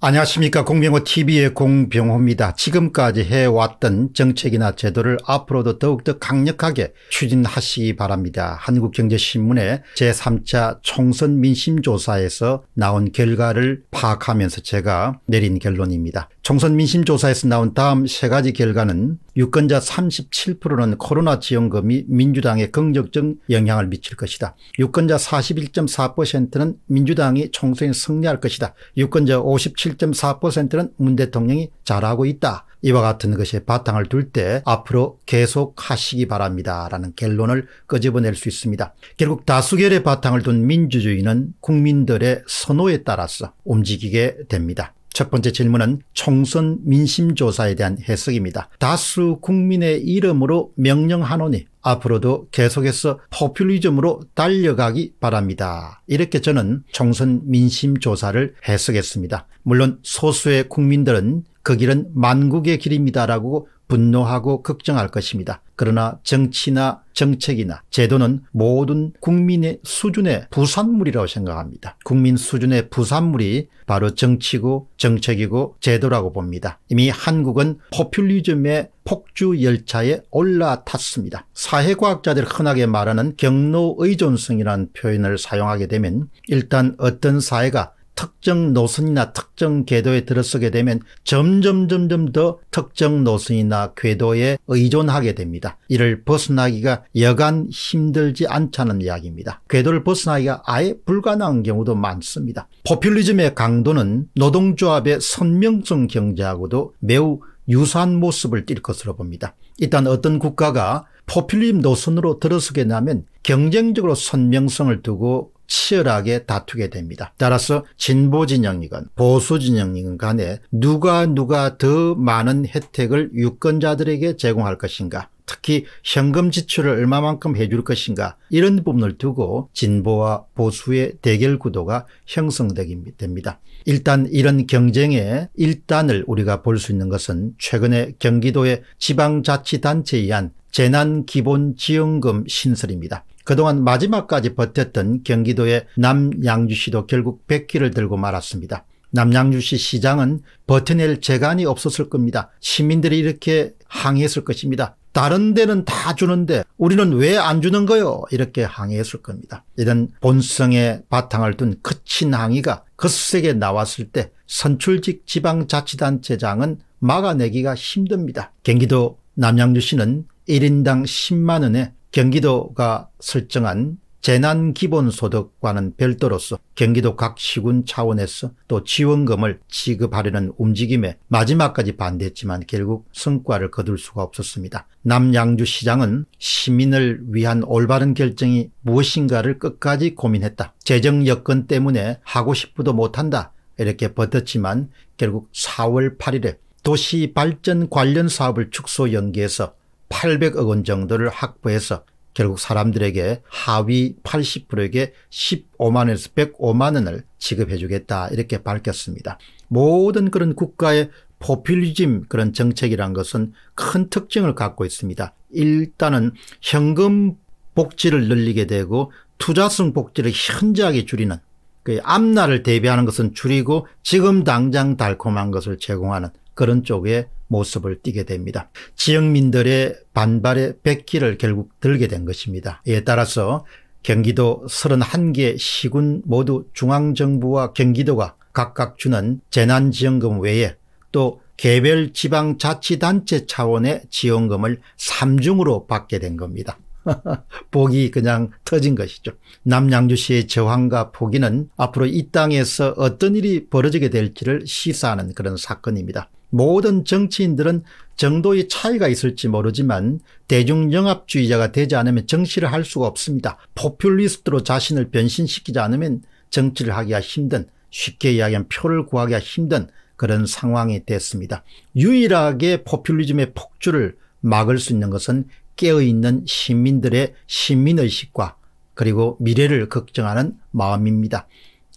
안녕하십니까 공병호TV의 공병호입니다. 지금까지 해왔던 정책이나 제도를 앞으로도 더욱더 강력하게 추진하시기 바랍니다. 한국경제신문의 제3차 총선 민심조사에서 나온 결과를 파악하면서 제가 내린 결론입니다. 총선 민심조사에서 나온 다음 세 가지 결과는 유권자 37%는 코로나 지원금이 민주당에 긍정적 영향을 미칠 것이다. 유권자 41.4%는 민주당이 총선에 승리할 것이다. 유권자 57.4%는 문 대통령이 잘하고 있다. 이와 같은 것에 바탕을 둘 때 앞으로 계속 하시기 바랍니다. 라는 결론을 끄집어낼 수 있습니다. 결국 다수결의 바탕을 둔 민주주의는 국민들의 선호에 따라서 움직이게 됩니다. 첫 번째 질문은 총선 민심조사에 대한 해석입니다. 다수 국민의 이름으로 명령하노니 앞으로도 계속해서 포퓰리즘으로 달려가기 바랍니다. 이렇게 저는 총선 민심조사를 해석했습니다. 물론 소수의 국민들은 그 길은 만국의 길입니다라고 분노하고 걱정할 것입니다. 그러나 정치나 정책이나 제도는 모든 국민의 수준의 부산물이라고 생각합니다. 국민 수준의 부산물이 바로 정치고 정책이고 제도라고 봅니다. 이미 한국은 포퓰리즘의 폭주 열차에 올라탔습니다. 사회과학자들 흔하게 말하는 경로 의존성이라는 표현을 사용하게 되면 일단 어떤 사회가 특정 노선이나 특정 궤도에 들어서게 되면 점점 점점 더 특정 노선이나 궤도에 의존하게 됩니다. 이를 벗어나기가 여간 힘들지 않다는 이야기입니다. 궤도를 벗어나기가 아예 불가능한 경우도 많습니다. 포퓰리즘의 강도는 노동조합의 선명성 경제하고도 매우 유사한 모습을 띨 것으로 봅니다. 일단 어떤 국가가 포퓰리즘 노선으로 들어서게 되면 경쟁적으로 선명성을 두고 치열하게 다투게 됩니다. 따라서 진보 진영이건 보수 진영이건 간에 누가 누가 더 많은 혜택을 유권자들에게 제공할 것인가 특히 현금 지출을 얼마만큼 해줄 것인가 이런 부분을 두고 진보와 보수의 대결 구도가 형성됩니다. 일단 이런 경쟁의 일단을 우리가 볼 수 있는 것은 최근에 경기도의 지방자치단체에 의한 재난기본지원금 신설입니다. 그동안 마지막까지 버텼던 경기도의 남양주시도 결국 백기를 들고 말았습니다. 남양주시 시장은 버텨낼 재간이 없었을 겁니다. 시민들이 이렇게 항의했을 것입니다. 다른 데는 다 주는데 우리는 왜 안 주는 거요? 이렇게 항의했을 겁니다. 이런 본성의 바탕을 둔 거친 항의가 거세게 그 나왔을 때 선출직 지방자치단체장은 막아내기가 힘듭니다. 경기도 남양주시는 1인당 10만 원의 경기도가 설정한 재난기본소득과는 별도로서 경기도 각 시군 차원에서 또 지원금을 지급하려는 움직임에 마지막까지 반대했지만 결국 성과를 거둘 수가 없었습니다. 남양주시장은 시민을 위한 올바른 결정이 무엇인가를 끝까지 고민했다. 재정 여건 때문에 하고 싶어도 못한다. 이렇게 버텼지만 결국 4월 8일에 도시 발전 관련 사업을 축소 연기해서 800억 원 정도를 확보해서 결국 사람들에게 하위 80%에게 15만에서 105만 원을 지급해 주겠다 이렇게 밝혔습니다. 모든 그런 국가의 포퓰리즘 그런 정책이란 것은 큰 특징을 갖고 있습니다. 일단은 현금 복지를 늘리게 되고 투자성 복지를 현저하게 줄이는 그 앞날을 대비하는 것은 줄이고 지금 당장 달콤한 것을 제공하는 그런 쪽에 모습을 띠게 됩니다. 지역민들의 반발의 백기를 결국 들게 된 것입니다. 이에 따라서 경기도 31개 시군 모두 중앙정부와 경기도가 각각 주는 재난지원금 외에 또 개별 지방자치단체 차원의 지원금을 3중으로 받게 된 겁니다. 복이 그냥 터진 것이죠. 남양주시의 저항과 포기는 앞으로 이 땅에서 어떤 일이 벌어지게 될지를 시사하는 그런 사건입니다. 모든 정치인들은 정도의 차이가 있을지 모르지만 대중영합주의자가 되지 않으면 정치를 할 수가 없습니다. 포퓰리스트로 자신을 변신시키지 않으면 정치를 하기가 힘든 쉽게 이야기하면 표를 구하기가 힘든 그런 상황이 됐습니다. 유일하게 포퓰리즘의 폭주를 막을 수 있는 것은 깨어있는 시민들의 시민의식과 그리고 미래를 걱정하는 마음입니다.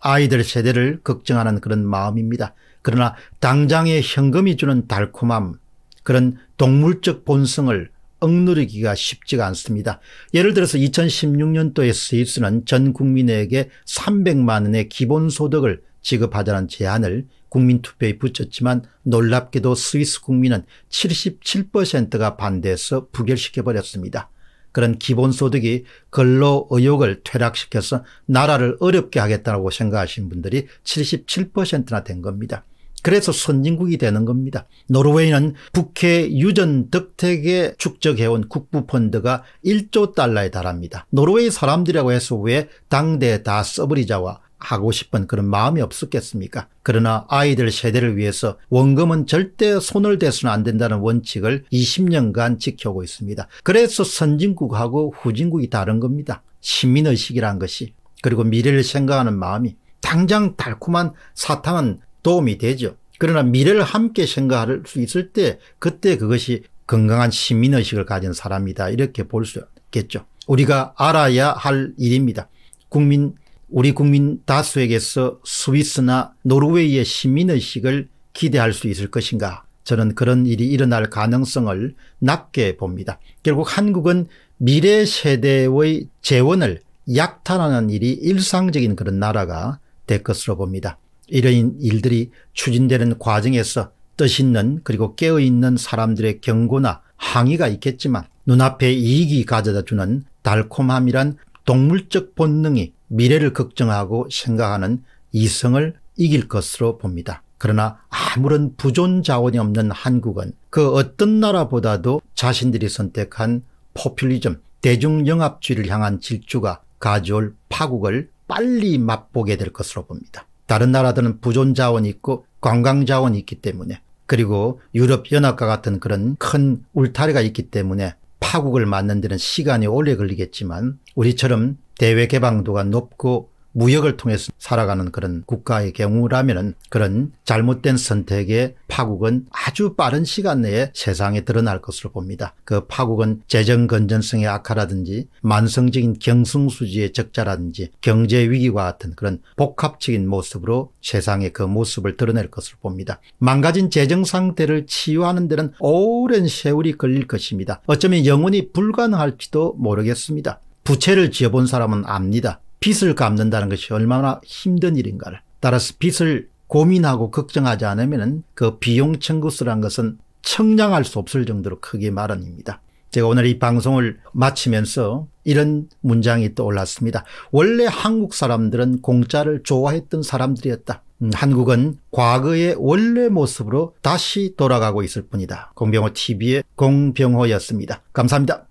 아이들 세대를 걱정하는 그런 마음입니다. 그러나 당장의 현금이 주는 달콤함, 그런 동물적 본성을 억누르기가 쉽지가 않습니다. 예를 들어서 2016년도에 스위스는 전 국민에게 300만 원의 기본소득을 지급하자는 제안을 국민투표에 붙였지만 놀랍게도 스위스 국민은 77%가 반대해서 부결시켜버렸습니다. 그런 기본소득이 근로 의욕을 퇴락시켜서 나라를 어렵게 하겠다고 생각하신 분들이 77%나 된 겁니다. 그래서 선진국이 되는 겁니다. 노르웨이는 북해 유전 덕택에 축적해온 국부펀드가 1조 달러에 달합니다. 노르웨이 사람들이라고 해서 왜 당대 다 써버리자와 하고 싶은 그런 마음이 없었겠습니까? 그러나 아이들 세대를 위해서 원금은 절대 손을 대서는 안 된다는 원칙을 20년간 지켜오고 있습니다. 그래서 선진국하고 후진국이 다른 겁니다. 시민의식이란 것이 그리고 미래를 생각하는 마음이 당장 달콤한 사탕은 도움이 되죠. 그러나 미래를 함께 생각할 수 있을 때 그때 그것이 건강한 시민의식을 가진 사람이다 이렇게 볼 수 있겠죠. 우리가 알아야 할 일입니다. 국민 우리 국민 다수에게서 스위스나 노르웨이의 시민의식을 기대할 수 있을 것인가 저는 그런 일이 일어날 가능성을 낮게 봅니다. 결국 한국은 미래 세대의 재원을 약탈하는 일이 일상적인 그런 나라가 될 것으로 봅니다. 이런 일들이 추진되는 과정에서 뜻있는 그리고 깨어있는 사람들의 경고나 항의가 있겠지만 눈앞에 이익이 가져다주는 달콤함이란 동물적 본능이 미래를 걱정하고 생각하는 이성을 이길 것으로 봅니다. 그러나 아무런 부존 자원이 없는 한국은 그 어떤 나라보다도 자신들이 선택한 포퓰리즘, 대중영합주의를 향한 질주가 가져올 파국을 빨리 맛보게 될 것으로 봅니다. 다른 나라들은 부존 자원이 있고 관광 자원이 있기 때문에 그리고 유럽연합과 같은 그런 큰 울타리가 있기 때문에 파국을 맞는 데는 시간이 오래 걸리겠지만 우리처럼 대외 개방도가 높고 무역을 통해서 살아가는 그런 국가의 경우라면 그런 잘못된 선택의 파국은 아주 빠른 시간 내에 세상에 드러날 것으로 봅니다. 그 파국은 재정 건전성의 악화라든지 만성적인 경승수지의 적자라든지 경제 위기와 같은 그런 복합적인 모습으로 세상의그 모습을 드러낼 것으로 봅니다. 망가진 재정 상태를 치유하는 데는 오랜 세월이 걸릴 것입니다. 어쩌면 영원히 불가능할지도 모르겠습니다. 부채를 지어본 사람은 압니다. 빚을 갚는다는 것이 얼마나 힘든 일인가를. 따라서 빚을 고민하고 걱정하지 않으면 그 비용 청구수란 것은 청량할 수 없을 정도로 크게 마련입니다. 제가 오늘 이 방송을 마치면서 이런 문장이 떠올랐습니다. 원래 한국 사람들은 공짜를 좋아했던 사람들이었다. 음, 한국은 과거의 원래 모습으로 다시 돌아가고 있을 뿐이다. 공병호 TV의 공병호였습니다. 감사합니다.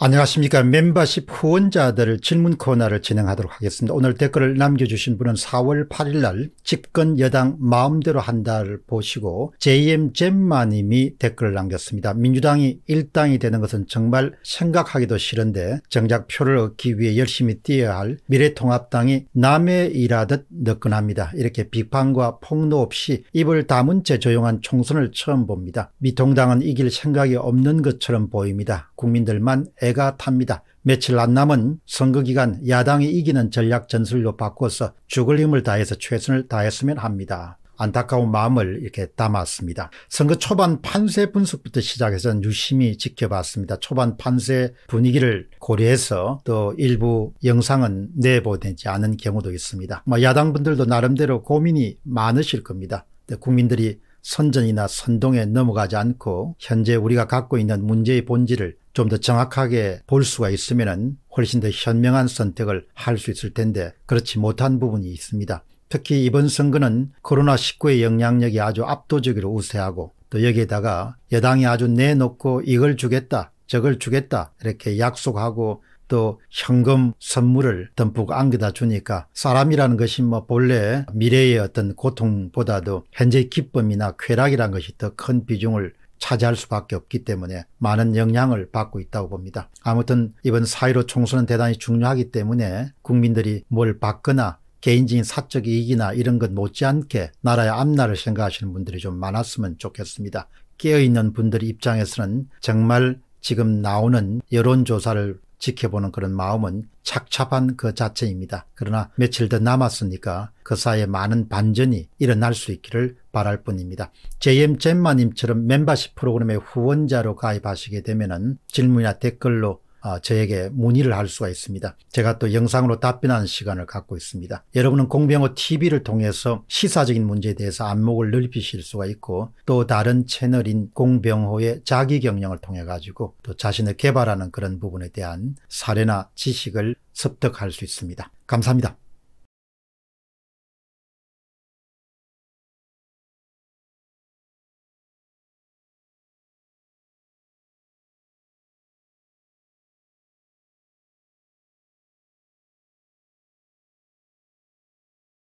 안녕하십니까. 멤버십 후원자들 질문 코너를 진행하도록 하겠습니다. 오늘 댓글을 남겨주신 분은 4월 8일 날 집권 여당 마음대로 한다를 보시고 JM 잼마님이 댓글을 남겼습니다. 민주당이 일당이 되는 것은 정말 생각하기도 싫은데 정작 표를 얻기 위해 열심히 뛰어야 할 미래통합당이 남의 일하듯 느끈합니다 이렇게 비판과 폭로 없이 입을 다문 채 조용한 총선을 처음 봅니다. 미통당은 이길 생각이 없는 것처럼 보입니다. 국민들만 애 배가 탑니다. 며칠 안 남은 선거 기간 야당이 이기는 전략 전술로 바꿔서 죽을 힘을 다해서 최선을 다했으면 합니다. 안타까운 마음을 이렇게 담았습니다. 선거 초반 판세 분석부터 시작해서 유심히 지켜봤습니다. 초반 판세 분위기를 고려해서 또 일부 영상은 내보내지 않은 경우도 있습니다. 뭐 야당분들도 나름대로 고민이 많으실 겁니다. 국민들이 선전이나 선동에 넘어가지 않고 현재 우리가 갖고 있는 문제의 본질을 좀 더 정확하게 볼 수가 있으면 훨씬 더 현명한 선택을 할 수 있을 텐데 그렇지 못한 부분이 있습니다. 특히 이번 선거는 코로나19의 영향력이 아주 압도적으로 우세하고 또 여기에다가 여당이 아주 내놓고 이걸 주겠다 저걸 주겠다 이렇게 약속하고 또 현금 선물을 듬뿍 안겨다 주니까 사람이라는 것이 뭐 본래 미래의 어떤 고통보다도 현재의 기쁨이나 쾌락이라는 것이 더 큰 비중을 차지할 수밖에 없기 때문에 많은 영향을 받고 있다고 봅니다. 아무튼 이번 사1로 총선은 대단히 중요하기 때문에 국민들이 뭘 받거나 개인적인 사적 이익이나 이런 것 못지않게 나라의 앞날을 생각하시는 분들이 좀 많았으면 좋겠습니다. 깨어있는 분들 입장에서는 정말 지금 나오는 여론조사를 지켜보는 그런 마음은 착잡한 그 자체입니다. 그러나 며칠 더 남았으니까 그 사이에 많은 반전이 일어날 수 있기를 바랄 뿐입니다. JM 젠마님처럼 멤버십 프로그램의 후원자로 가입하시게 되면 질문이나 댓글로 아, 저에게 문의를 할 수가 있습니다. 제가 또 영상으로 답변하는 시간을 갖고 있습니다. 여러분은 공병호 TV를 통해서 시사적인 문제에 대해서 안목을 넓히실 수가 있고 또 다른 채널인 공병호의 자기 경영을 통해 가지고 또 자신을 개발하는 그런 부분에 대한 사례나 지식을 습득할 수 있습니다. 감사합니다.